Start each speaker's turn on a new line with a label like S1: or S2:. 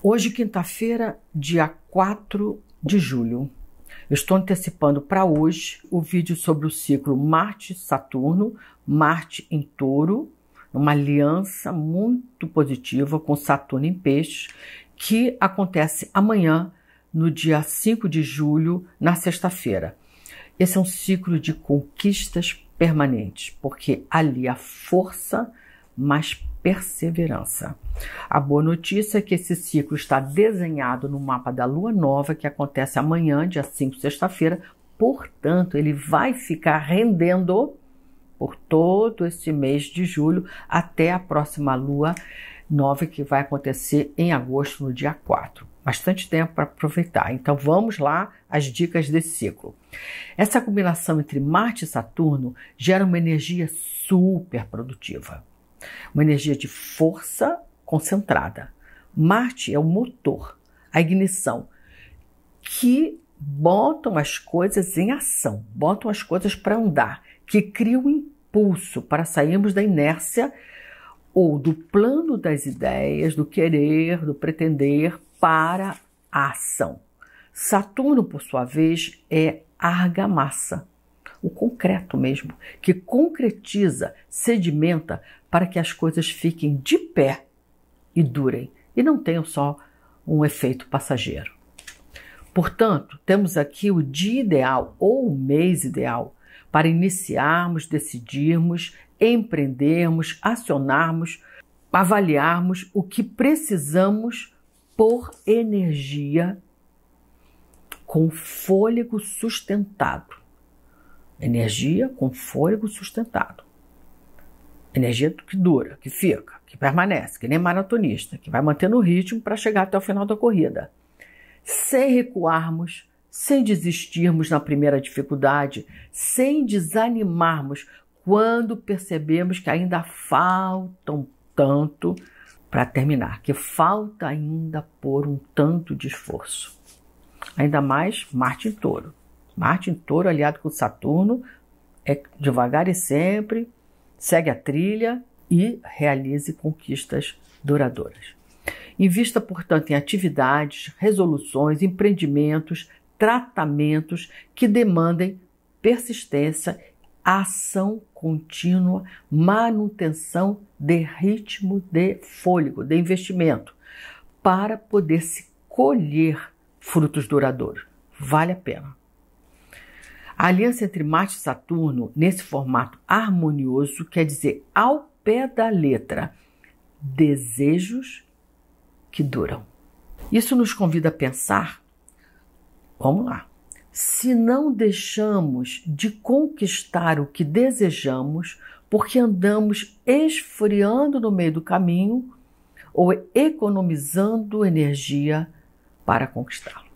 S1: Hoje, quinta-feira, dia 4 de julho. Eu estou antecipando para hoje o vídeo sobre o ciclo Marte-Saturno, Marte em touro, uma aliança muito positiva com Saturno em peixe, que acontece amanhã, no dia 5 de julho, na sexta-feira. Esse é um ciclo de conquistas permanentes, porque ali a força mas perseverança. A boa notícia é que esse ciclo está desenhado no mapa da lua nova, que acontece amanhã, dia 5, sexta-feira, portanto, ele vai ficar rendendo por todo esse mês de julho até a próxima lua nova, que vai acontecer em agosto, no dia 4 bastante tempo para aproveitar. Então vamos lá as dicas desse ciclo. Essa combinação entre Marte e Saturno gera uma energia super produtiva uma energia de força concentrada. Marte é o motor, a ignição, que botam as coisas em ação, botam as coisas para andar, que cria um impulso para sairmos da inércia ou do plano das ideias, do querer, do pretender para a ação. Saturno, por sua vez, é argamassa, o concreto mesmo, que concretiza, sedimenta para que as coisas fiquem de pé e durem e não tenham só um efeito passageiro. Portanto, temos aqui o dia ideal ou o mês ideal para iniciarmos, decidirmos, empreendermos, acionarmos, avaliarmos o que precisamos por energia com fôlego sustentado. Energia com fôlego sustentado. Energia que dura, que fica, que permanece, que nem maratonista, que vai mantendo o ritmo para chegar até o final da corrida. Sem recuarmos, sem desistirmos na primeira dificuldade, sem desanimarmos quando percebemos que ainda falta um tanto para terminar, que falta ainda por um tanto de esforço. Ainda mais Marte em touro. Marte em touro aliado com Saturno, é devagar e sempre, segue a trilha e realize conquistas duradouras. Invista, portanto, em atividades, resoluções, empreendimentos, tratamentos que demandem persistência, ação contínua, manutenção de ritmo de fôlego, de investimento, para poder se colher frutos duradouros. Vale a pena. A aliança entre Marte e Saturno, nesse formato harmonioso, quer dizer ao pé da letra, desejos que duram. Isso nos convida a pensar, vamos lá, se não deixamos de conquistar o que desejamos, porque andamos esfriando no meio do caminho ou economizando energia para conquistá-lo.